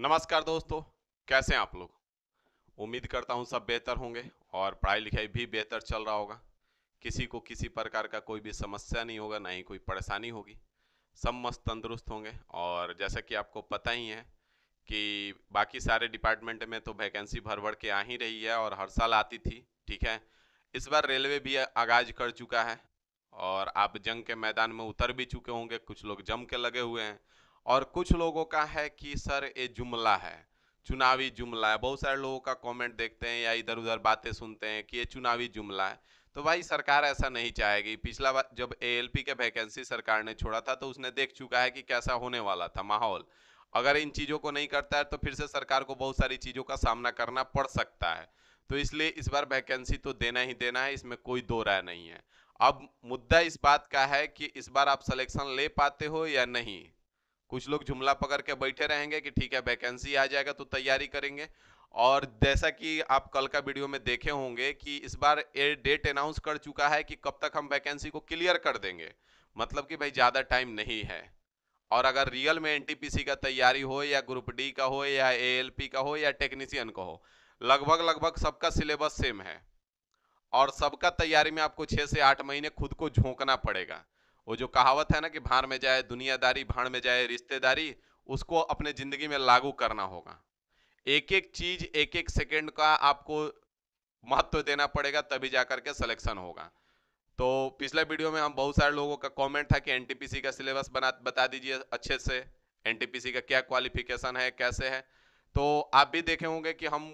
नमस्कार दोस्तों कैसे हैं आप लोग उम्मीद करता हूं सब बेहतर होंगे और पढ़ाई लिखाई भी बेहतर चल रहा होगा किसी को किसी प्रकार का कोई भी समस्या नहीं होगा ना ही कोई परेशानी होगी सब मस्त तंदुरुस्त होंगे और जैसा कि आपको पता ही है कि बाकी सारे डिपार्टमेंट में तो वैकेंसी भर भर के आ ही रही है और हर साल आती थी ठीक है इस बार रेलवे भी आगाज कर चुका है और आप जंग के मैदान में उतर भी चुके होंगे कुछ लोग जम के लगे हुए हैं और कुछ लोगों का है कि सर ये जुमला है चुनावी जुमला है बहुत सारे लोगों का कमेंट देखते हैं या इधर उधर बातें सुनते हैं कि ये चुनावी जुमला है तो भाई सरकार ऐसा नहीं चाहेगी पिछला बार जब ए के वैकेंसी सरकार ने छोड़ा था तो उसने देख चुका है कि कैसा होने वाला था माहौल अगर इन चीज़ों को नहीं करता है तो फिर से सरकार को बहुत सारी चीज़ों का सामना करना पड़ सकता है तो इसलिए इस बार वैकेंसी तो देना ही देना है इसमें कोई दो राय नहीं है अब मुद्दा इस बात का है कि इस बार आप सिलेक्शन ले पाते हो या नहीं कुछ लोग जुमला पकड़ के बैठे रहेंगे कि ठीक है वैकेंसी आ जाएगा तो तैयारी करेंगे और जैसा कि आप कल का वीडियो में देखे होंगे कि इस बार ये डेट अनाउंस कर चुका है कि कब तक हम वैकेंसी को क्लियर कर देंगे मतलब कि भाई ज़्यादा टाइम नहीं है और अगर रियल में एनटीपीसी का तैयारी हो या ग्रुप डी का हो या एएलपी का हो या टेक्नीसियन का हो लगभग लगभग सबका सिलेबस सेम है और सबका तैयारी में आपको छः से आठ महीने खुद को झोंकना पड़ेगा वो जो कहावत है ना कि भाड़ में जाए दुनियादारी भाड़ में जाए रिश्तेदारी उसको अपने ज़िंदगी में लागू करना होगा एक एक चीज़ एक एक सेकेंड का आपको महत्व देना पड़ेगा तभी जा के सिलेक्शन होगा तो पिछले वीडियो में हम बहुत सारे लोगों का कमेंट था कि एनटीपीसी का सिलेबस बना बता दीजिए अच्छे से एनटीपीसी का क्या क्वालिफिकेशन है कैसे है तो आप भी देखे होंगे कि हम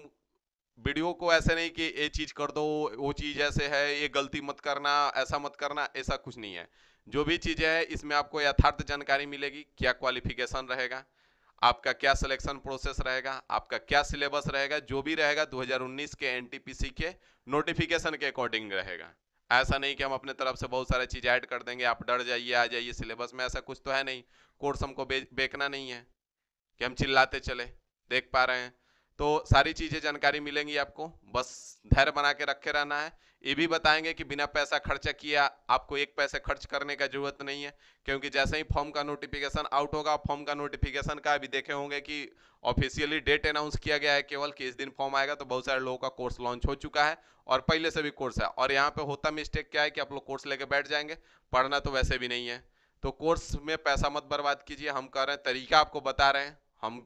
वीडियो को ऐसे नहीं कि ये चीज़ कर दो वो चीज़ ऐसे है ये गलती मत करना ऐसा मत करना ऐसा कुछ नहीं है जो भी चीज़ें हैं इसमें आपको यथार्थ जानकारी मिलेगी क्या क्वालिफिकेशन रहेगा आपका क्या सिलेक्शन प्रोसेस रहेगा आपका क्या सिलेबस रहेगा जो भी रहेगा 2019 के एनटीपीसी के नोटिफिकेशन के अकॉर्डिंग रहेगा ऐसा नहीं कि हम अपने तरफ से बहुत सारे चीज़ ऐड कर देंगे आप डर जाइए आ जाइए सिलेबस में ऐसा कुछ तो है नहीं कोर्स हमको बेचना नहीं है कि हम चिल्लाते चले देख पा रहे हैं तो सारी चीज़ें जानकारी मिलेंगी आपको बस धैर्य बना के रखे रहना है ये भी बताएंगे कि बिना पैसा खर्चा किया आपको एक पैसे खर्च करने का जरूरत नहीं है क्योंकि जैसे ही फॉर्म का नोटिफिकेशन आउट होगा फॉर्म का नोटिफिकेशन का अभी देखे होंगे कि ऑफिशियली डेट अनाउंस किया गया है केवल कि इस दिन फॉर्म आएगा तो बहुत सारे लोगों का कोर्स लॉन्च हो चुका है और पहले से भी कोर्स है और यहाँ पे होता मिस्टेक क्या है कि आप लोग कोर्स लेके बैठ जाएंगे पढ़ना तो वैसे भी नहीं है तो कोर्स में पैसा मत बर्बाद कीजिए हम कह रहे हैं तरीका आपको बता रहे हैं हम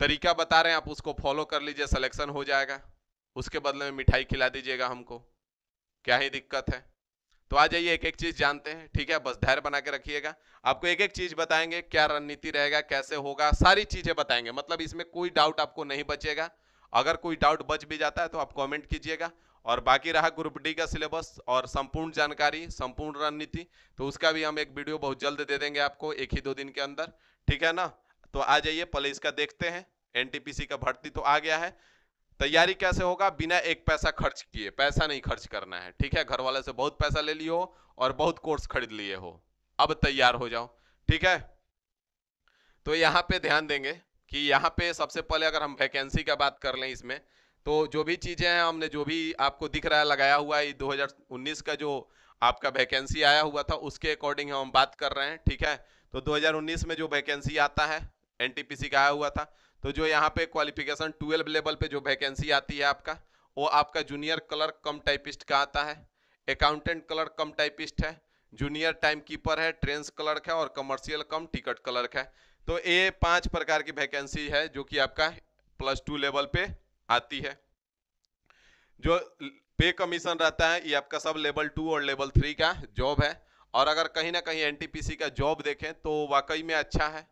तरीका बता रहे हैं आप उसको फॉलो कर लीजिए सिलेक्शन हो जाएगा उसके बदले में मिठाई खिला दीजिएगा हमको क्या ही दिक्कत है तो आ जाइए एक एक चीज जानते हैं ठीक है बस धैर्य बना के रखिएगा आपको एक एक चीज बताएंगे क्या रणनीति रहेगा कैसे होगा सारी चीजें बताएंगे मतलब इसमें कोई डाउट आपको नहीं बचेगा अगर कोई डाउट बच भी जाता है तो आप कमेंट कीजिएगा और बाकी रहा ग्रुप डी का सिलेबस और संपूर्ण जानकारी संपूर्ण रणनीति तो उसका भी हम एक वीडियो बहुत जल्द दे देंगे आपको एक ही दो दिन के अंदर ठीक है ना तो आ जाइए पहले इसका देखते हैं एनटीपीसी का भर्ती तो आ गया है तैयारी कैसे होगा बिना एक पैसा खर्च किए पैसा नहीं खर्च करना है ठीक है घर वाले से बहुत पैसा ले लियो हो और बहुत कोर्स खरीद लिए हो अब तैयार हो जाओ ठीक है तो यहाँ पे ध्यान देंगे कि यहाँ पे सबसे पहले अगर हम वैकेंसी का बात कर लें इसमें तो जो भी चीज़ें हैं हमने जो भी आपको दिख रहा है लगाया हुआ है 2019 का जो आपका वैकेंसी आया हुआ था उसके अकॉर्डिंग हम बात कर रहे हैं ठीक है तो 2019 में जो वैकेंसी आता है एनटीपीसी का आया हुआ था तो जो यहाँ पे क्वालिफिकेशन ट्वेल्व लेवल पे जो वैकेंसी आती है आपका वो आपका जूनियर क्लर्क कम टाइपिस्ट का आता है अकाउंटेंट क्लर्क कम टाइपिस्ट है जूनियर टाइम कीपर है ट्रेंस क्लर्क है और कमर्शियल कम टिकट क्लर्क है तो ये पांच प्रकार की वैकेंसी है जो कि आपका प्लस टू लेवल पे आती है जो पे कमीशन रहता है ये आपका सब लेवल टू और लेवल थ्री का जॉब है और अगर कहीं ना कहीं एनटीपीसी का जॉब देखें तो वाकई में अच्छा है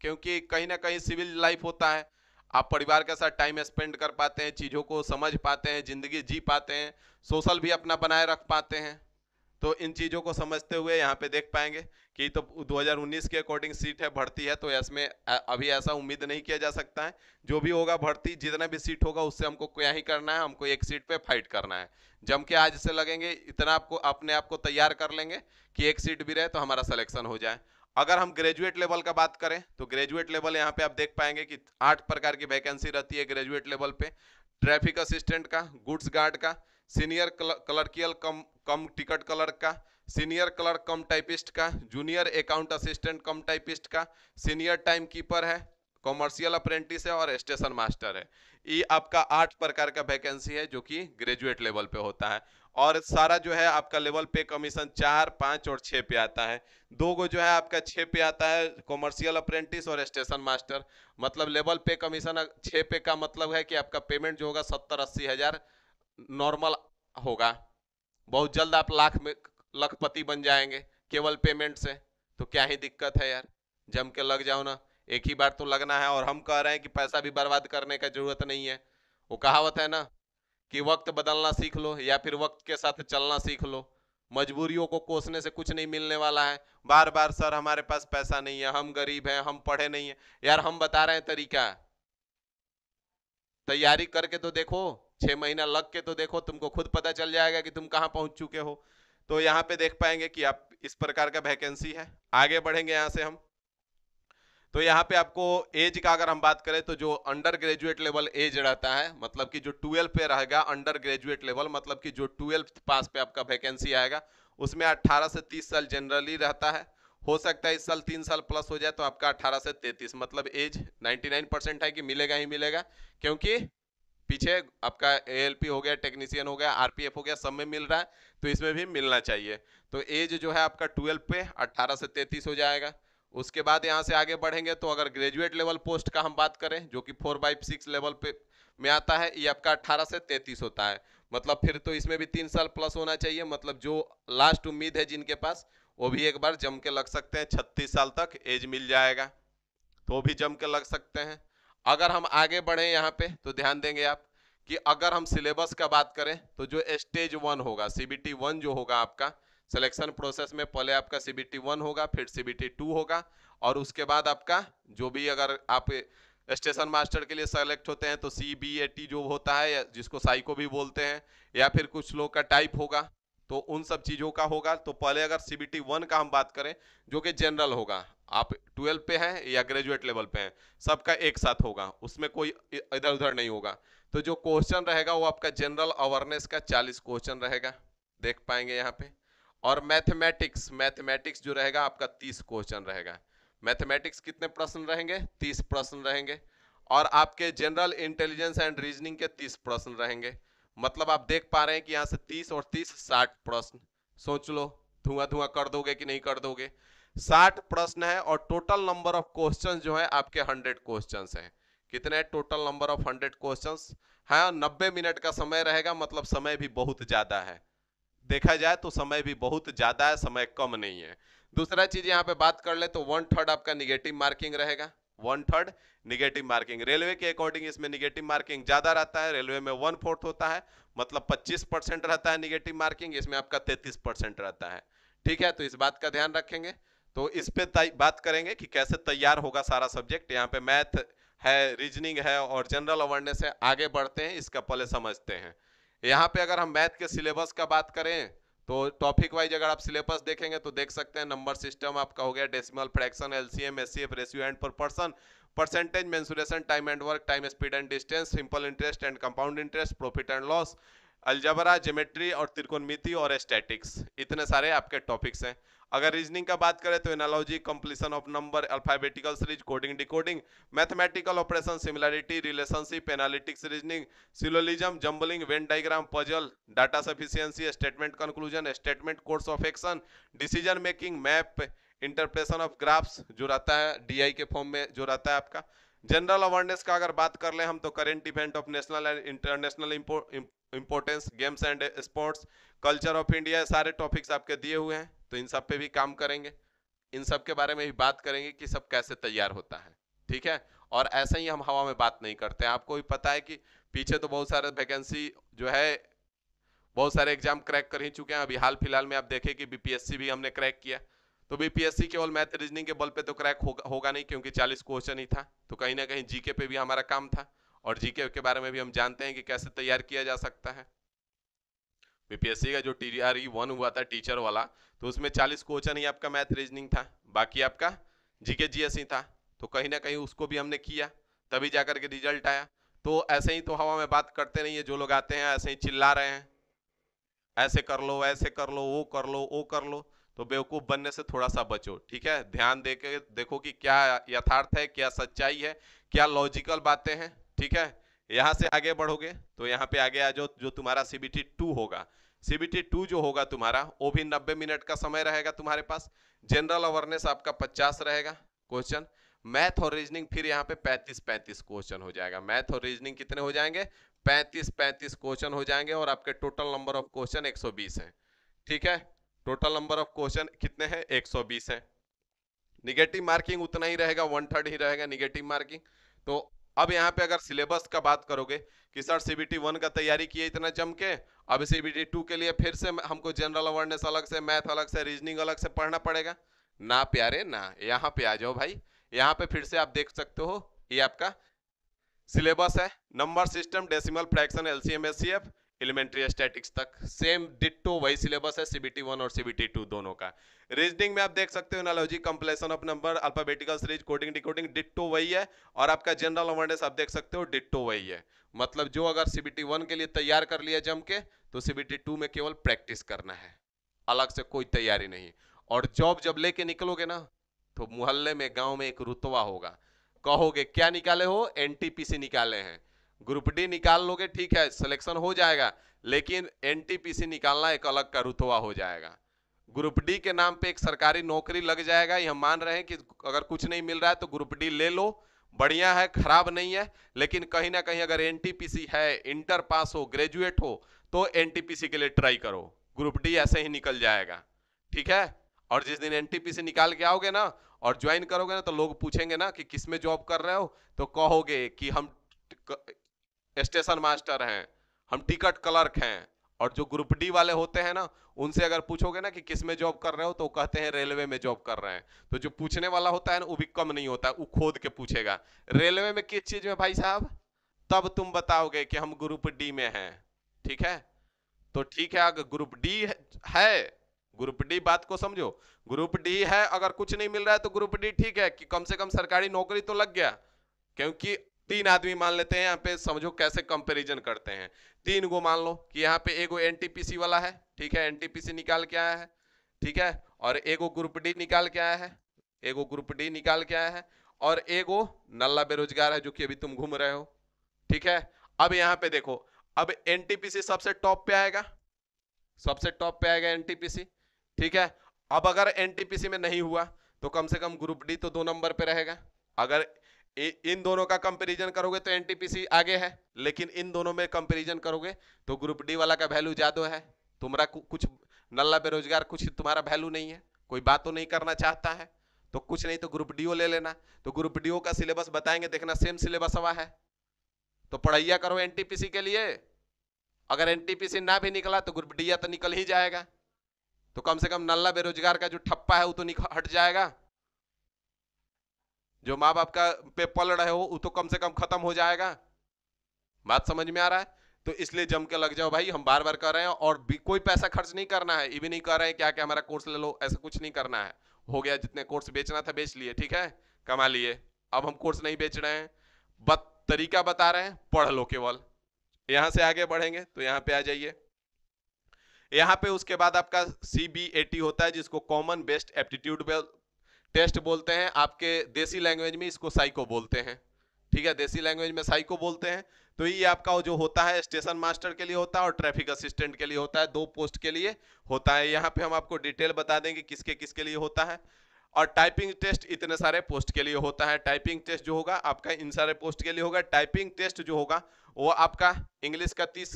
क्योंकि कहीं ना कहीं सिविल लाइफ होता है आप परिवार के साथ टाइम स्पेंड कर पाते हैं चीज़ों को समझ पाते हैं ज़िंदगी जी पाते हैं सोशल भी अपना बनाए रख पाते हैं तो इन चीज़ों को समझते हुए यहाँ पे देख पाएंगे कि तो 2019 के अकॉर्डिंग सीट है भर्ती है तो इसमें अभी ऐसा उम्मीद नहीं किया जा सकता है जो भी होगा भर्ती जितना भी सीट होगा उससे हमको क्या ही करना है हमको एक सीट पे फाइट करना है जम के आज से लगेंगे इतना आपको अपने आप को तैयार कर लेंगे कि एक सीट भी रहे तो हमारा सलेक्शन हो जाए अगर हम ग्रेजुएट लेवल का बात करें तो ग्रेजुएट लेवल यहाँ पे आप देख पाएंगे कि आठ प्रकार की वैकेंसी रहती है ग्रेजुएट लेवल पे ट्रैफिक असिस्टेंट का गुड्स गार्ड का senior clerical cum cum ticket clerk का सीनियर क्लर्क कम टाइपिस्ट का junior account assistant cum typist का सीनियर टाइम कीपर है कॉमर्शियल अप्रेंटिस है और स्टेशन मास्टर है ये आपका आठ प्रकार का वैकेंसी है जो कि ग्रेजुएट लेवल पे होता है और सारा जो है आपका लेवल पे कमीशन चार पाँच और छः पे आता है दो गो जो है आपका छः पे आता है कॉमर्शियल अप्रेंटिस और स्टेशन मास्टर मतलब लेवल पे कमीशन छः पे का मतलब है कि आपका पेमेंट जो होगा सत्तर अस्सी हज़ार नॉर्मल होगा बहुत जल्द आप लाख में लखपति बन जाएंगे केवल पेमेंट से तो क्या ही दिक्कत है यार जम के लग जाओ ना एक ही बार तो लगना है और हम कह रहे हैं कि पैसा भी बर्बाद करने का जरूरत नहीं है वो कहावत है ना कि वक्त बदलना सीख लो या फिर वक्त के साथ चलना सीख लो मजबूरियों को कोसने से कुछ नहीं मिलने वाला है बार बार सर हमारे पास पैसा नहीं है हम गरीब हैं हम पढ़े नहीं है यार हम बता रहे हैं तरीका तैयारी करके तो देखो छह महीना लग के तो देखो तुमको खुद पता चल जाएगा कि तुम कहाँ पहुंच चुके हो तो यहाँ पे देख पाएंगे कि आप इस प्रकार का वैकेंसी है आगे बढ़ेंगे यहाँ से हम तो यहाँ पे आपको एज का अगर हम बात करें तो जो अंडर ग्रेजुएट लेवल एज रहता है मतलब कि जो ट्वेल्व पे रहेगा अंडर ग्रेजुएट लेवल मतलब कि जो ट्वेल्व पास पे आपका वैकेंसी आएगा उसमें 18 से 30 साल जनरली रहता है हो सकता है इस साल तीन साल प्लस हो जाए तो आपका 18 से 33 मतलब एज 99 परसेंट है कि मिलेगा ही मिलेगा क्योंकि पीछे आपका ए हो गया टेक्नीशियन हो गया आरपीएफ हो गया सब में मिल रहा है तो इसमें भी मिलना चाहिए तो एज जो है आपका ट्वेल्व पे अट्ठारह से तैतीस हो जाएगा उसके बाद यहाँ से आगे बढ़ेंगे तो अगर ग्रेजुएट लेवल पोस्ट का हम बात करें जो कि फोर बाई सिक्स लेवल पे में आता है ये आपका अट्ठारह से तैतीस होता है मतलब फिर तो इसमें भी तीन साल प्लस होना चाहिए मतलब जो लास्ट उम्मीद है जिनके पास वो भी एक बार जम के लग सकते हैं छत्तीस साल तक एज मिल जाएगा तो वो भी जम के लग सकते हैं अगर हम आगे बढ़े यहाँ पे तो ध्यान देंगे आप कि अगर हम सिलेबस का बात करें तो जो स्टेज वन होगा सी टी वन जो होगा आपका सिलेक्शन प्रोसेस में पहले आपका सीबीटी वन होगा फिर सीबीटी टू होगा और उसके बाद आपका जो भी अगर आप स्टेशन मास्टर के लिए सेलेक्ट होते हैं तो सी बी ए टी जो होता है जिसको साइको भी बोलते हैं या फिर कुछ लोग का टाइप होगा तो उन सब चीज़ों का होगा तो पहले अगर सी बी टी वन का हम बात करें जो कि जनरल होगा आप ट्वेल्व पे हैं या ग्रेजुएट लेवल पे हैं सबका एक साथ होगा उसमें कोई इधर उधर नहीं होगा तो जो क्वेश्चन रहेगा वो आपका जनरल अवेयरनेस का चालीस क्वेश्चन रहेगा देख पाएंगे यहाँ पे और मैथमेटिक्स मैथमेटिक्स जो रहेगा आपका तीस क्वेश्चन रहेगा मैथमेटिक्स कितने प्रश्न रहेंगे तीस प्रश्न रहेंगे और आपके जनरल इंटेलिजेंस एंड रीजनिंग के तीस प्रश्न रहेंगे मतलब आप देख पा रहे हैं कि यहाँ से तीस और तीस साठ प्रश्न सोच लो धुआं धुआं कर दोगे कि नहीं कर दोगे साठ प्रश्न है और टोटल नंबर ऑफ क्वेश्चन जो है आपके हंड्रेड क्वेश्चन है कितने total number of hundred question है नब्बे मिनट का समय रहेगा मतलब समय भी बहुत ज्यादा है देखा जाए तो समय भी बहुत ज़्यादा है समय कम नहीं है दूसरा चीज़ यहाँ पे बात कर ले तो वन थर्ड आपका निगेटिव मार्किंग रहेगा one third negative marking railway के अकॉर्डिंग इसमें निगेटिव मार्किंग ज़्यादा रहता है रेलवे में वन फोर्थ होता है मतलब पच्चीस परसेंट रहता है निगेटिव मार्किंग इसमें आपका तैतीस परसेंट रहता है ठीक है तो इस बात का ध्यान रखेंगे तो इस पे बात करेंगे कि कैसे तैयार होगा सारा सब्जेक्ट यहाँ पे मैथ है रीजनिंग है और जनरल अवेयरनेस है आगे बढ़ते हैं इसका पहले समझते हैं यहाँ पे अगर हम मैथ के सिलेबस का बात करें तो टॉपिक वाइज अगर आप सिलेबस देखेंगे तो देख सकते हैं नंबर सिस्टम आपका हो गया decimal fraction LCM SCF ratio and per person percentage mensuration time and work time speed and distance simple interest and compound interest profit and loss algebra geometry और त्रिकोणमिति और स्टैटिक्स इतने सारे आपके टॉपिक्स हैं अगर रीजनिंग का बात करें तो analogy completion of number alphabetical series coding decoding mathematical operation similarity relationship analytics reasoning syllogism jumbling Venn diagram puzzle data sufficiency statement conclusion statement course of action decision making map interpretation of graphs जो रहता है D के form में जो रहता है आपका general awareness का अगर बात कर ले हम तो current event of national and international importance games and sports culture of India सारे टॉपिक्स आपके दिए हुए हैं तो इन सब पे भी काम करेंगे इन सब के बारे में भी बात करेंगे कि सब कैसे तैयार होता है ठीक है और ऐसा ही हम हवा में बात नहीं करते हैं आपको भी पता है कि पीछे तो बहुत सारे वैकेंसी जो है बहुत सारे एग्जाम क्रैक कर ही चुके हैं अभी हाल फिलहाल में आप देखें कि बीपीएससी भी हमने क्रैक किया तो बीपीएससी केवल मैथ रीजनिंग के बल पे तो क्रैक होगा होगा नहीं क्योंकि 40 क्वेश्चन ही था तो कहीं ना कहीं जीके पे भी हमारा काम था और जीके के बारे में भी हम जानते हैं कि कैसे तैयार किया जा सकता है बीपीएससी का जो टी आर वन हुआ था टीचर वाला तो उसमें चालीस क्वेश्चन ही आपका मैथ रीजनिंग था बाकी आपका जीके ही e था तो कहीं ना कहीं उसको भी हमने किया तभी जाकर के रिजल्ट आया तो ऐसे ही तो हवा में बात करते नहीं है जो लोग आते हैं ऐसे ही चिल्ला रहे हैं ऐसे कर लो ऐसे कर लो वो कर लो वो कर लो तो बेवकूफ बनने से थोड़ा सा बचो ठीक है ध्यान दे देखो कि क्या यथार्थ है क्या सच्चाई है क्या लॉजिकल बातें हैं ठीक है यहां से आगे बढ़ोगे तो यहाँ पे आगे आ जाओ जो तुम्हारा सीबीटी टू होगा सीबीटी टू जो होगा तुम्हारा वो भी नब्बे मिनट का समय रहेगा तुम्हारे पास जनरल अवेयरनेस आपका पचास रहेगा क्वेश्चन मैथ और रीजनिंग फिर यहाँ पे पैंतीस पैंतीस क्वेश्चन हो जाएगा मैथ और रीजनिंग कितने हो जाएंगे पैंतीस पैंतीस क्वेश्चन हो जाएंगे और आपके टोटल नंबर ऑफ क्वेश्चन 120 है ठीक है टोटल नंबर ऑफ क्वेश्चन कितने हैं 120 है निगेटिव मार्किंग उतना ही रहेगा वन थर्ड ही रहेगा निगेटिव मार्किंग तो अब यहाँ पे अगर सिलेबस का बात करोगे कि सर सीबीटी वन का तैयारी किए इतना जम के अब सीबीटी टू के लिए फिर से हमको जनरल अवेयरनेस अलग से मैथ अलग से रीजनिंग अलग से पढ़ना पड़ेगा ना प्यारे ना यहाँ पे आ जाओ भाई यहाँ पे फिर से आप देख सकते हो ये आपका सिलेबस है number system decimal fraction LCM एस एलिमेंट्री स्टैटिक्स तक सेम डिटो वही सिलेबस है सीबीटी वन और सीबीटी टू दोनों का रीजनिंग में आप देख सकते हो analogy completion of number alphabetical series coding decoding ditto वही है और आपका जनरल अवेयरनेस आप देख सकते हो डिटो वही है मतलब जो अगर सीबीटी वन के लिए तैयार कर लिया जम के तो सीबीटी टू में केवल प्रैक्टिस करना है अलग से कोई तैयारी नहीं और जॉब जब लेके निकलोगे ना तो मोहल्ले में गाँव में एक रुतवा होगा कहोगे क्या निकाले हो एन निकाले हैं ग्रुप डी निकाल लोगे ठीक है सिलेक्शन हो जाएगा लेकिन एनटीपीसी निकालना एक अलग का रुतवा हो जाएगा ग्रुप डी के नाम पे एक सरकारी नौकरी लग जाएगा यह मान रहे हैं कि अगर कुछ नहीं मिल रहा है तो ग्रुप डी ले लो बढ़िया है खराब नहीं है लेकिन कहीं ना कहीं अगर एनटीपीसी है इंटर पास हो ग्रेजुएट हो तो एनटीपीसी के लिए ट्राई करो ग्रुप डी ऐसे ही निकल जाएगा ठीक है और जिस दिन एनटीपीसी निकाल के आओगे ना और ज्वाइन करोगे ना तो लोग पूछेंगे ना कि किस में जॉब कर रहे हो तो कहोगे कि हम स्टेशन मास्टर हैं हम टिकट क्लर्क हैं और जो ग्रुप डी वाले होते हैं ना उनसे अगर पूछोगे ना कि किस में जॉब कर रहे हो तो वो कहते हैं रेलवे में जॉब कर रहे हैं तो जो पूछने वाला होता है ना वो भी कम नहीं होता है वो खोद के पूछेगा रेलवे में किस चीज में भाई साहब तब तुम बताओगे कि हम ग्रुप डी में हैं ठीक है तो ठीक है अगर ग्रुप डी है ग्रुप डी बात को समझो ग्रुप डी है अगर कुछ नहीं मिल रहा है तो ग्रुप डी ठीक है कि कम से कम सरकारी नौकरी तो लग गया क्योंकि तीन आदमी मान लेते हैं यहाँ पे समझो कैसे कंपेरिजन करते हैं तीन गो मान लो कि यहाँ पे एगो एनटीपीसी वाला है ठीक है एनटीपीसी निकाल के आया है ठीक है और एगो ग्रुप डी निकाल के आया है एगो ग्रुप डी निकाल के आया है और एगो नल्ला बेरोजगार है जो कि अभी तुम घूम रहे हो ठीक है अब यहाँ पे देखो अब एनटीपीसी सबसे टॉप पे आएगा सबसे टॉप पे आएगा एनटीपीसी ठीक है अब अगर एनटीपीसी में नहीं हुआ तो कम से कम ग्रुप डी तो दो नंबर पे रहेगा अगर इन दोनों का कंपैरिजन करोगे तो एनटीपीसी आगे है लेकिन इन दोनों में कंपैरिजन करोगे तो ग्रुप डी वाला का वैल्यू ज्यादा है तुम्हारा कुछ नल्ला बेरोजगार कुछ तुम्हारा वैल्यू नहीं है कोई बात तो नहीं करना चाहता है तो कुछ नहीं तो ग्रुप डीओ ले लेना तो ग्रुप डीओ का सिलेबस बताएंगे देखना सेम सिलेबस हवा है तो पढ़ाइया करो एन के लिए अगर एन ना भी निकला तो ग्रुप डी तो निकल ही जाएगा तो कम से कम नल्ला बेरोजगार का जो ठप्पा है वो तो हट जाएगा जो माँ बाप का पे पल रहे हो वो तो कम से कम खत्म हो जाएगा बात समझ में आ रहा है तो इसलिए जम के लग जाओ भाई हम बार बार कर रहे हैं और भी कोई पैसा खर्च नहीं करना है ये भी नहीं कर रहे हैं क्या क्या हमारा कोर्स ले लो ऐसा कुछ नहीं करना है हो गया जितने कोर्स बेचना था बेच लिए ठीक है कमा लिए अब हम कोर्स नहीं बेच रहे हैं बत तरीका बता रहे हैं पढ़ लो केवल यहाँ से आगे बढ़ेंगे तो यहाँ पे आ जाइए यहाँ पे उसके बाद आपका सी होता है जिसको कॉमन बेस्ट एप्टीट्यूड टेस्ट बोलते हैं आपके देसी लैंग्वेज में इसको साइको बोलते हैं ठीक है देसी लैंग्वेज में साइको बोलते हैं तो ये आपका जो होता है स्टेशन मास्टर के लिए होता है और ट्रैफिक असिस्टेंट के लिए होता है दो पोस्ट के लिए होता है यहाँ पे हम आपको डिटेल बता देंगे किसके किसके लिए होता है और टाइपिंग टेस्ट इतने सारे पोस्ट के लिए होता है टाइपिंग टेस्ट जो होगा आपका इन सारे पोस्ट के लिए होगा टाइपिंग टेस्ट जो होगा वो आपका इंग्लिश का तीस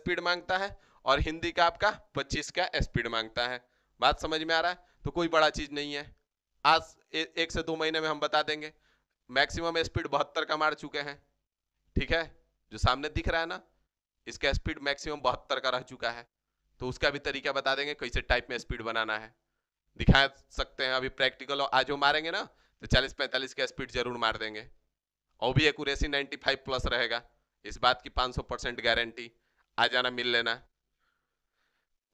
स्पीड मांगता है और हिंदी का आपका पच्चीस का स्पीड मांगता है बात समझ में आ रहा है तो कोई बड़ा चीज़ नहीं है आज ए, एक से दो महीने में हम बता देंगे मैक्सिमम स्पीड बहत्तर का मार चुके हैं ठीक है जो सामने दिख रहा है ना इसका स्पीड मैक्सिमम बहत्तर का रह चुका है तो उसका भी तरीका बता देंगे कैसे टाइप में स्पीड बनाना है दिखा सकते हैं अभी प्रैक्टिकल आज वो मारेंगे ना तो चालीस पैंतालीस का स्पीड जरूर मार देंगे और भी एक नाइनटी फाइव प्लस रहेगा इस बात की पाँच सौ परसेंट गारंटी आ जाना मिल लेना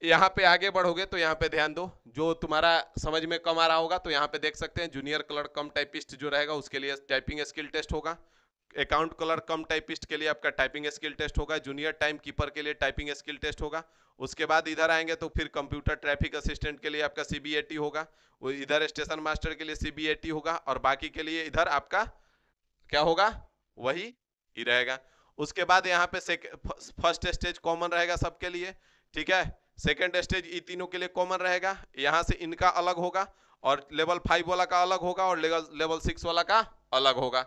यहाँ पे आगे बढ़ोगे तो यहाँ पे ध्यान दो जो तुम्हारा समझ में कम आ रहा होगा तो यहाँ पे देख सकते हैं जूनियर कलर कम टाइपिस्ट जो रहेगा उसके लिए टाइपिंग स्किल टेस्ट होगा अकाउंट कलर कम टाइपिस्ट के लिए आपका टाइपिंग स्किल टेस्ट होगा जूनियर टाइम कीपर के लिए टाइपिंग स्किल टेस्ट होगा उसके बाद इधर आएंगे तो फिर कंप्यूटर ट्रैफिक असिस्टेंट के लिए आपका सी होगा इधर स्टेशन मास्टर के लिए सी होगा और बाकी के लिए इधर आपका क्या होगा वही ही रहेगा उसके बाद यहाँ पे फर्स्ट स्टेज कॉमन रहेगा सबके लिए ठीक है सेकेंड स्टेज ये तीनों के लिए कॉमन रहेगा यहाँ से इनका अलग होगा और लेवल फाइव वाला का अलग होगा और लेवल सिक्स वाला का अलग होगा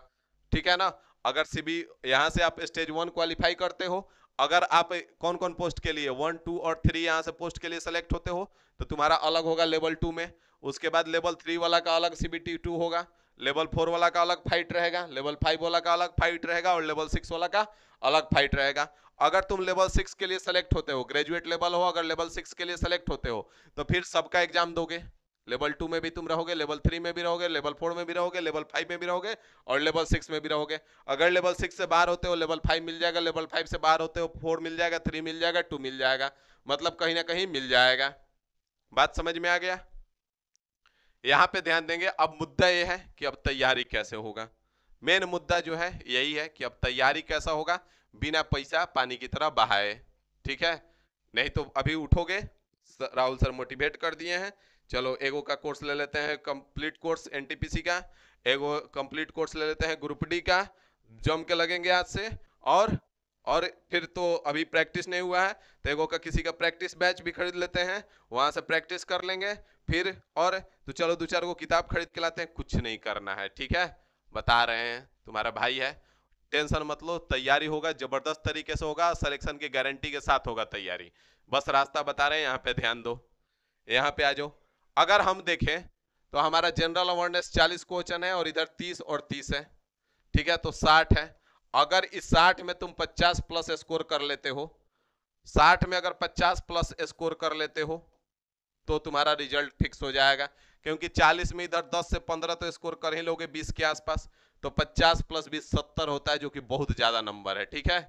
ठीक है ना अगर सीबी यहाँ से आप स्टेज वन क्वालिफाई करते हो अगर आप कौन कौन पोस्ट के लिए वन टू और थ्री यहाँ से पोस्ट के लिए सेलेक्ट होते हो तो तुम्हारा अलग होगा लेवल टू में उसके बाद लेवल थ्री वाला का अलग सी टू होगा लेवल फोर वाला का अलग फाइट रहेगा लेवल फाइव वाला का अलग फाइट रहेगा और लेवल सिक्स वाला का अलग फाइट रहेगा अगर तुम लेवल सिक्स के लिए सेलेक्ट होते हो ग्रेजुएट लेवल हो अगर लेवल सिक्स के लिए सेलेक्ट होते हो तो फिर सबका एग्जाम दोगे लेवल टू में भी तुम रहोगे लेवल थ्री में भी रहोगे लेवल फोर में भी रहोगे लेवल फाइव में भी रहोगे और लेवल सिक्स में भी रहोगे अगर लेवल सिक्स से बाहर होते हो लेवल फाइव मिल जाएगा लेवल फाइव से बाहर होते हो फोर मिल जाएगा थ्री मिल जाएगा टू मिल जाएगा मतलब कहीं ना कहीं मिल जाएगा बात समझ में आ गया यहाँ पे ध्यान देंगे अब मुद्दा ये है कि अब तैयारी कैसे होगा मेन मुद्दा जो है यही है कि अब तैयारी कैसा होगा बिना पैसा पानी की तरह बहाए ठीक है नहीं तो अभी उठोगे राहुल सर मोटिवेट कर दिए हैं चलो एगो का कोर्स ले लेते हैं कंप्लीट कोर्स एनटीपीसी का एगो कंप्लीट कोर्स ले लेते हैं ग्रुप डी का जम के लगेंगे आज से और और फिर तो अभी प्रैक्टिस नहीं हुआ है तो एगो का किसी का प्रैक्टिस बैच भी खरीद लेते हैं वहाँ से प्रैक्टिस कर लेंगे फिर और तो चलो दो चार को किताब खरीद के लाते हैं कुछ नहीं करना है ठीक है बता रहे हैं तुम्हारा भाई है टेंशन मत लो तैयारी होगा जबरदस्त तरीके से होगा सिलेक्शन की गारंटी के साथ होगा तैयारी बस रास्ता बता रहे हैं यहाँ पे ध्यान दो यहाँ पे आ जाओ अगर हम देखें तो हमारा जनरल अवेयरनेस 40 क्वेश्चन है और इधर 30 और 30 है ठीक है तो 60 है अगर इस 60 में तुम 50 प्लस स्कोर कर लेते हो 60 में अगर 50 प्लस स्कोर कर लेते हो तो तुम्हारा रिजल्ट फिक्स हो जाएगा क्योंकि 40 में इधर 10 से 15 तो स्कोर कर ही लोगे 20 के आसपास तो 50 प्लस बीस सत्तर होता है जो कि बहुत ज़्यादा नंबर है ठीक है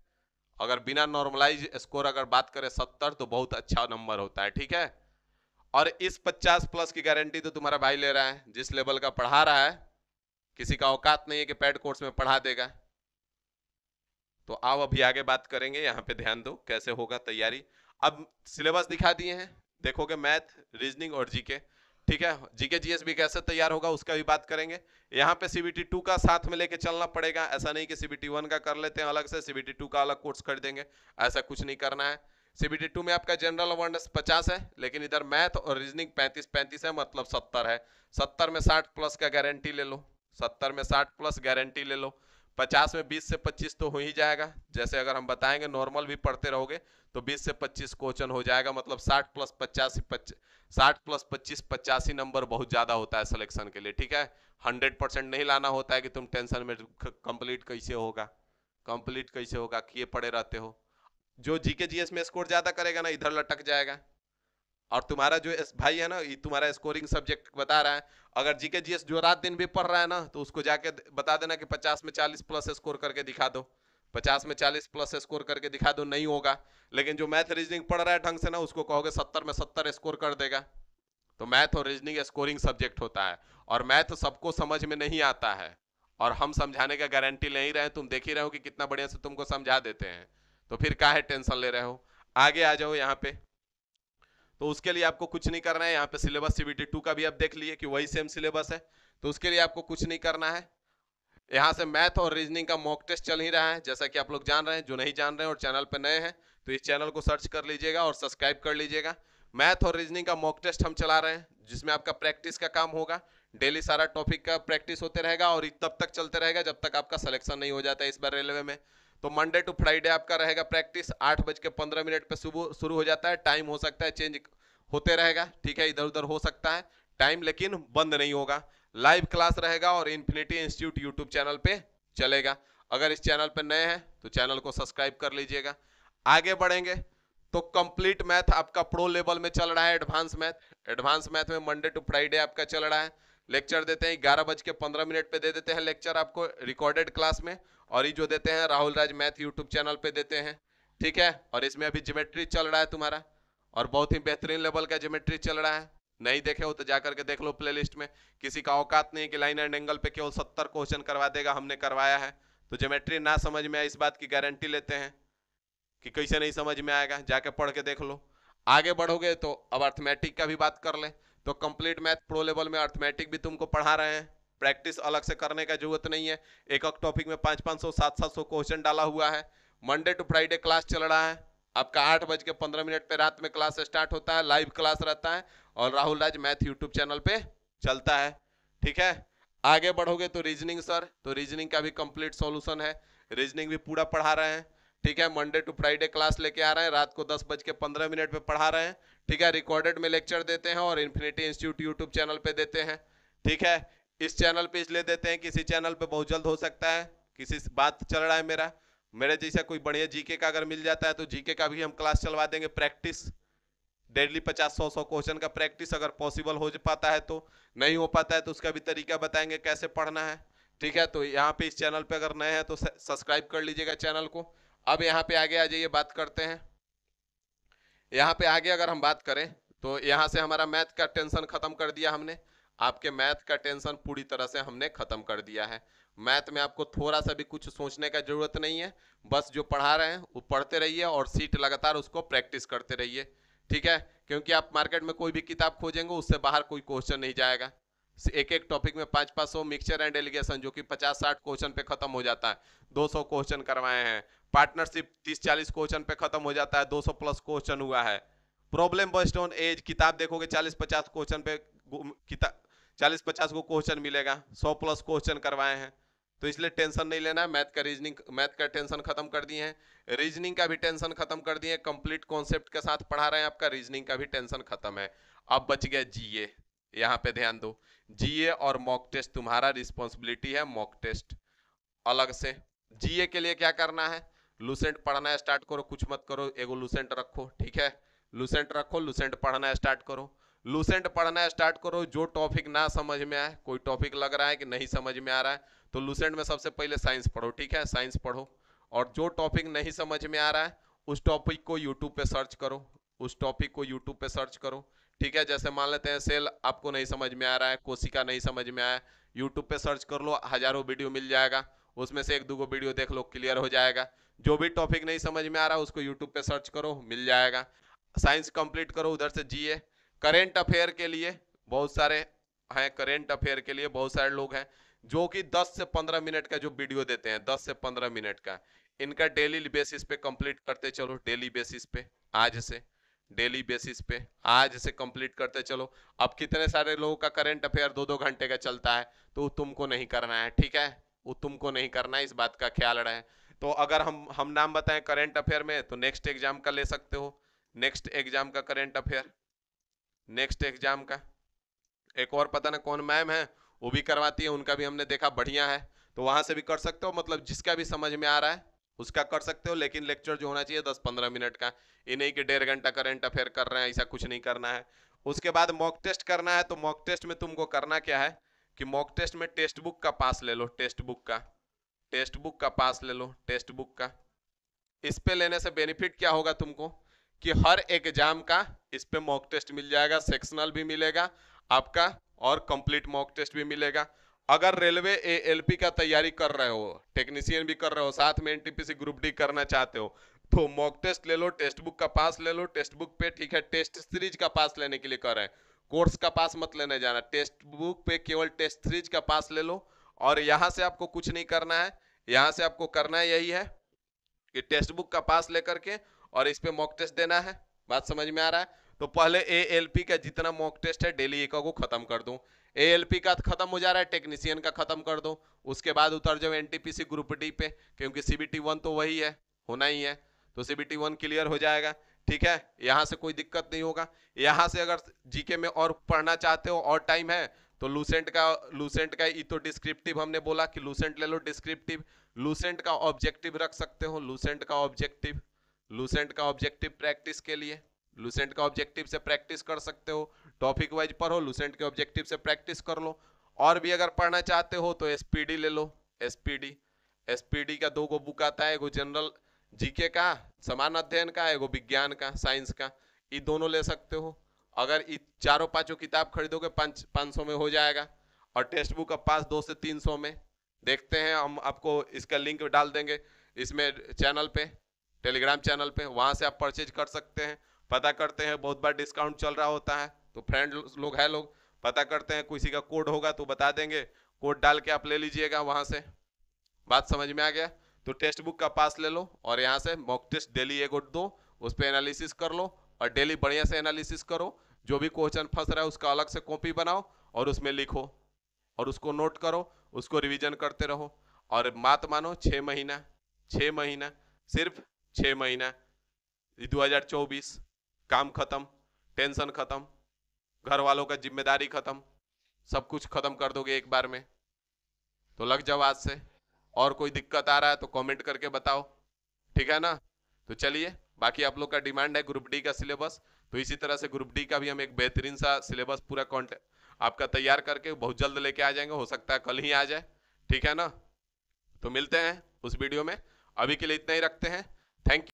अगर बिना नॉर्मलाइज स्कोर अगर बात करें सत्तर तो बहुत अच्छा नंबर होता है ठीक है और इस 50 प्लस की गारंटी तो तुम्हारा भाई ले रहा है जिस लेवल का पढ़ा रहा है किसी का औकात नहीं है कि पैड कोर्स में पढ़ा देगा तो आओ अभी आगे बात करेंगे यहाँ पे ध्यान दो कैसे होगा तैयारी अब सिलेबस दिखा दिए हैं देखोगे मैथ रीजनिंग और जीके ठीक है जीके जीएस भी कैसे तैयार होगा उसका भी बात करेंगे यहाँ पे सीबीटी टू का साथ में लेके चलना पड़ेगा ऐसा नहीं कि सीबीटी वन का कर लेते हैं अलग से सीबीटी टू का अलग कोर्स कर देंगे ऐसा कुछ नहीं करना है सीबीटी टू में आपका जनरल अवेयरनेस पचास है लेकिन इधर मैथ और रीजनिंग पैंतीस पैंतीस है मतलब सत्तर है सत्तर में साठ प्लस का गारंटी ले लो सत्तर में साठ प्लस गारंटी ले लो पचास में बीस से पच्चीस तो हो ही जाएगा जैसे अगर हम बताएंगे नॉर्मल भी पढ़ते रहोगे तो बीस से पच्चीस क्वेश्चन हो जाएगा मतलब साठ प्लस पचासी साठ प्लस पच्चीस पचासी नंबर बहुत ज़्यादा होता है सिलेक्शन के लिए ठीक है हंड्रेड परसेंट नहीं लाना होता है कि तुम टेंशन में कंप्लीट कैसे होगा कंप्लीट कैसे होगा किए पड़े रहते हो जो जीके जीएस में स्कोर ज्यादा करेगा ना इधर लटक जाएगा और तुम्हारा जो भाई है ना ये तुम्हारा स्कोरिंग सब्जेक्ट बता रहा है अगर जीके जीएस जो रात दिन भी पढ़ रहा है ना तो उसको जाके बता देना कि पचास में चालीस प्लस स्कोर करके दिखा दो पचास में चालीस प्लस स्कोर करके दिखा दो नहीं होगा लेकिन जो मैथ रीजनिंग पढ़ रहा है ढंग से ना उसको कहोगे सत्तर में सत्तर स्कोर कर देगा तो मैथ और रीजनिंग स्कोरिंग सब्जेक्ट होता है और मैथ सबको समझ में नहीं आता है और हम समझाने का गारंटी नहीं रहे तुम देख ही रहे हो कि कितना बढ़िया से तुमको समझा देते हैं तो फिर का है टेंशन ले रहे हो आगे आ जाओ यहाँ पे तो उसके लिए आपको कुछ नहीं करना है यहाँ पे सिलेबस सीबीटी टू का भी आप देख लिए कि वही सेम सिलेबस है तो उसके लिए आपको कुछ नहीं करना है यहाँ से मैथ और रीजनिंग का मॉक टेस्ट चल ही रहा है जैसा कि आप लोग जान रहे हैं जो नहीं जान रहे हैं और चैनल पर नए हैं तो इस चैनल को सर्च कर लीजिएगा और सब्सक्राइब कर लीजिएगा मैथ और रीजनिंग का मॉक टेस्ट हम चला रहे हैं जिसमें आपका प्रैक्टिस का काम होगा डेली सारा टॉपिक का प्रैक्टिस होते रहेगा और तब तक चलते रहेगा जब तक आपका सिलेक्शन नहीं हो जाता है इस बार रेलवे में तो मंडे टू फ्राइडे आपका रहेगा प्रैक्टिस आठ बज के पंद्रह मिनट पर सुबह शुरू हो जाता है टाइम हो सकता है चेंज होते रहेगा ठीक है इधर उधर हो सकता है टाइम लेकिन बंद नहीं होगा लाइव क्लास रहेगा और इन्फिनिटी इंस्टीट्यूट यूट्यूब चैनल पे चलेगा अगर इस चैनल पर नए हैं तो चैनल को सब्सक्राइब कर लीजिएगा आगे बढ़ेंगे तो कंप्लीट मैथ आपका प्रो लेवल में चल रहा है एडवांस मैथ एडवांस मैथ में मंडे टू फ्राइडे आपका चल रहा है लेक्चर देते हैं ग्यारह बज के पंद्रह मिनट पे दे देते हैं लेक्चर आपको रिकॉर्डेड क्लास में और ये जो देते हैं Rahul Raj math YouTube channel पे देते हैं ठीक है और इसमें अभी ज्योमेट्री चल रहा है तुम्हारा और बहुत ही बेहतरीन लेवल का ज्योमेट्री चल रहा है नहीं देखे हो तो जाकर के देख लो प्ले में किसी का औकात नहीं कि लाइन एंड एंगल पे केवल सत्तर क्वेश्चन करवा देगा हमने करवाया है तो जोमेट्री ना समझ में आए इस बात की गारंटी लेते हैं कि कैसे नहीं समझ में आएगा जाके पढ़ के देख लो आगे बढ़ोगे तो अब अर्थमेटिक का भी बात कर लें तो कंप्लीट मैथ प्रो लेवल में अर्थमेटिक भी तुमको पढ़ा रहे हैं प्रैक्टिस अलग से करने का जरूरत नहीं है एक एक टॉपिक में पाँच पाँच सौ सात सात सौ क्वेश्चन डाला हुआ है मंडे टू फ्राइडे क्लास चल रहा है आपका आठ बज के पंद्रह मिनट पे रात में क्लास स्टार्ट होता है लाइव क्लास रहता है और Rahul Raj math YouTube channel पे चलता है ठीक है आगे बढ़ोगे तो रीजनिंग सर तो रीजनिंग का भी कम्प्लीट सोल्यूशन है रीजनिंग भी पूरा पढ़ा रहे हैं ठीक है मंडे टू फ्राइडे क्लास लेके आ रहे हैं रात को दस बज के पंद्रह मिनट पे पढ़ा रहे हैं ठीक है रिकॉर्डेड में लेक्चर देते हैं और इन्फिनिटी इंस्टीट्यूट यूट्यूब चैनल पे देते हैं ठीक है इस चैनल पे इसलिए देते हैं किसी चैनल पे बहुत जल्द हो सकता है किसी बात चल रहा है मेरा मेरे जैसा कोई बढ़िया जीके का अगर मिल जाता है तो जीके का भी हम क्लास चलवा देंगे प्रैक्टिस डेली पचास सौ सौ क्वेश्चन का प्रैक्टिस अगर पॉसिबल हो पाता है तो नहीं हो पाता है तो उसका भी तरीका बताएंगे कैसे पढ़ना है ठीक है तो यहाँ पे इस चैनल पे अगर नए हैं तो सब्सक्राइब कर लीजिएगा चैनल को अब यहाँ पे आगे आ जाइए बात करते हैं यहाँ पे आगे अगर हम बात करें तो यहाँ से हमारा मैथ का टेंशन खत्म कर दिया हमने आपके मैथ का टेंशन पूरी तरह से हमने खत्म कर दिया है मैथ में आपको थोड़ा सा भी कुछ सोचने का जरूरत नहीं है बस जो पढ़ा रहे हैं वो पढ़ते रहिए और सीट लगातार उसको प्रैक्टिस करते रहिए ठीक है क्योंकि आप मार्केट में कोई भी किताब खोजेंगे उससे बाहर कोई क्वेश्चन नहीं जाएगा एक एक टॉपिक में पांच पांच सौ मिक्सचर एंड एलिगेशन जो कि पचास साठ क्वेश्चन पे खत्म हो जाता है दो सौ क्वेश्चन करवाए हैं पार्टनरशिप तीस चालीस क्वेश्चन पे खत्म हो जाता है दो सौ प्लस क्वेश्चन हुआ है प्रॉब्लम बेस्ड ऑन एज किताब देखोगे चालीस पचास क्वेश्चन पे किताब चालीस पचास को क्वेश्चन मिलेगा सौ प्लस क्वेश्चन करवाए हैं तो इसलिए टेंशन नहीं लेना है मैथ का रीजनिंग मैथ का टेंशन खत्म कर दिए हैं रीजनिंग का भी टेंशन खत्म कर दिए कंप्लीट कॉन्सेप्ट के साथ पढ़ा रहे हैं आपका रीजनिंग का भी टेंशन खत्म है अब बच गया जीए यहाँ पे ध्यान दो जीए और मॉक टेस्ट तुम्हारा रिस्पॉन्सिबिलिटी है मॉक टेस्ट अलग से जीए के लिए क्या करना है लूसेंट पढ़ना स्टार्ट करो कुछ मत करो एगो लूसेंट रखो ठीक है लूसेंट रखो लूसेंट पढ़ना स्टार्ट करो लूसेंट पढ़ना स्टार्ट करो जो टॉपिक ना समझ में आए कोई टॉपिक लग रहा है कि नहीं समझ में आ रहा है तो लूसेंट में सबसे पहले साइंस पढ़ो ठीक है साइंस पढ़ो और जो टॉपिक नहीं समझ में आ रहा है उस टॉपिक को यूट्यूब पे सर्च करो उस टॉपिक को यूट्यूब पे सर्च करो ठीक है जैसे मान लेते हैं सेल आपको नहीं समझ में आ रहा है कोशिका नहीं समझ में आया यूट्यूब पे सर्च कर लो हजारों वीडियो मिल जाएगा उसमें से एक दो गो वीडियो देख लो क्लियर हो जाएगा जो भी टॉपिक नहीं समझ में आ रहा उसको यूट्यूब पे सर्च करो मिल जाएगा साइंस कंप्लीट करो उधर से जिए करेंट अफेयर के लिए बहुत सारे हैं करेंट अफेयर के लिए बहुत सारे लोग हैं जो कि 10 से 15 मिनट का जो वीडियो देते हैं 10 से 15 मिनट का इनका डेली बेसिस पे कंप्लीट करते चलो डेली बेसिस पे आज से डेली बेसिस पे आज से कंप्लीट करते चलो अब कितने सारे लोगों का करेंट अफेयर दो दो घंटे का चलता है तो तुमको नहीं करना है ठीक है वो तुमको नहीं करना है इस बात का ख्याल रहे तो अगर हम हम नाम बताएं करेंट अफेयर में तो नेक्स्ट एग्जाम का ले सकते हो नेक्स्ट एग्जाम का करेंट अफेयर नेक्स्ट एग्जाम का एक और पता ना कौन मैम है वो भी करवाती है उनका भी हमने देखा बढ़िया है तो वहां से भी कर सकते हो मतलब जिसका भी समझ में आ रहा है उसका कर सकते हो लेकिन लेक्चर जो होना चाहिए दस पंद्रह मिनट का ये नहीं कि डेढ़ घंटा करेंट अफेयर कर रहे हैं ऐसा कुछ नहीं करना है उसके बाद मॉक टेस्ट करना है तो मॉक टेस्ट में तुमको करना क्या है कि मॉक टेस्ट में टेस्ट बुक का पास ले लो टेस्ट बुक का टेस्ट बुक का पास ले लो टेस्ट बुक का इस पे लेने से बेनिफिट क्या होगा तुमको कि हर एग्जाम का इस पे मॉक टेस्ट मिल जाएगा सेक्शनल भी मिलेगा आपका और कंप्लीट मॉक टेस्ट भी मिलेगा अगर रेलवे एएलपी का तैयारी कर रहे हो टेक्नीशियन भी कर रहे हो साथ में एनटीपीसी ग्रुप डी करना चाहते हो तो मॉक टेस्ट ले लो टेस्ट बुक का पास ले लो टेस्ट बुक पे ठीक है टेस्ट सीरीज का पास लेने के लिए कर रहे हैं कोर्स का पास मत लेने जाना टेस्ट बुक पे केवल टेस्ट सीरीज का पास ले लो और यहाँ से आपको कुछ नहीं करना है यहाँ से आपको करना यही है कि टेक्स्ट बुक का पास लेकर के और इस पर मॉक टेस्ट देना है बात समझ में आ रहा है तो पहले ए एल पी का जितना मॉक टेस्ट है डेली एक को खत्म कर दूं एएलपी का खत्म हो जा रहा है टेक्नीशियन का खत्म कर दो उसके बाद उतर जाओ एनटीपीसी ग्रुप डी पे क्योंकि सीबीटी वन तो वही है होना ही है तो सीबीटी वन क्लियर हो जाएगा ठीक है यहाँ से कोई दिक्कत नहीं होगा यहाँ से अगर जीके में और पढ़ना चाहते हो और टाइम है तो लूसेंट का लूसेंट का ये तो डिस्क्रिप्टिव हमने बोला कि लूसेंट ले लो डिस्क्रिप्टिव लूसेंट का ऑब्जेक्टिव रख सकते हो लूसेंट का ऑब्जेक्टिव लूसेंट का ऑब्जेक्टिव प्रैक्टिस के लिए लूसेंट का ऑब्जेक्टिव से प्रैक्टिस कर सकते हो टॉपिक वाइज पढ़ो लुसेंट के ऑब्जेक्टिव से प्रैक्टिस कर लो और भी अगर पढ़ना चाहते हो तो एस ले लो एस पी का दो गो बुक आता है एगो जनरल जीके का समान अध्ययन का एगो विज्ञान का साइंस का ये दोनों ले सकते हो अगर ये चारों पांचों किताब खरीदोगे पाँच पाँच सौ में हो जाएगा और टेक्स्ट बुक का पास दो से तीन सौ में देखते हैं हम आपको इसका लिंक डाल देंगे इसमें चैनल पे टेलीग्राम चैनल पे वहाँ से आप परचेज कर सकते हैं पता करते हैं बहुत बार डिस्काउंट चल रहा होता है तो फ्रेंड लोग हैं लोग पता करते हैं किसी का कोड होगा तो बता देंगे कोड डाल के आप ले लीजिएगा वहाँ से बात समझ में आ गया तो टेक्स्ट बुक का पास ले लो और यहाँ से मॉक टेस्ट डेली एक दो उस पर एनालिसिस कर लो और डेली बढ़िया से एनालिसिस करो जो भी क्वेश्चन फंस रहा है उसका अलग से कॉपी बनाओ और उसमें लिखो और उसको नोट करो उसको रिवीजन करते रहो और मात मानो छः महीना छः महीना सिर्फ छः महीना दो चौबीस काम खत्म टेंशन खत्म घर वालों का जिम्मेदारी खत्म सब कुछ खत्म कर दोगे एक बार में तो लग जाओ आज से और कोई दिक्कत आ रहा है तो कमेंट करके बताओ ठीक है ना तो चलिए बाकी आप लोग का डिमांड है ग्रुप डी का सिलेबस तो इसी तरह से ग्रुप डी का भी हम एक बेहतरीन सा सिलेबस पूरा कॉन्टे आपका तैयार करके बहुत जल्द लेके आ जाएंगे हो सकता है कल ही आ जाए ठीक है ना तो मिलते हैं उस वीडियो में अभी के लिए इतना ही रखते हैं थैंक यू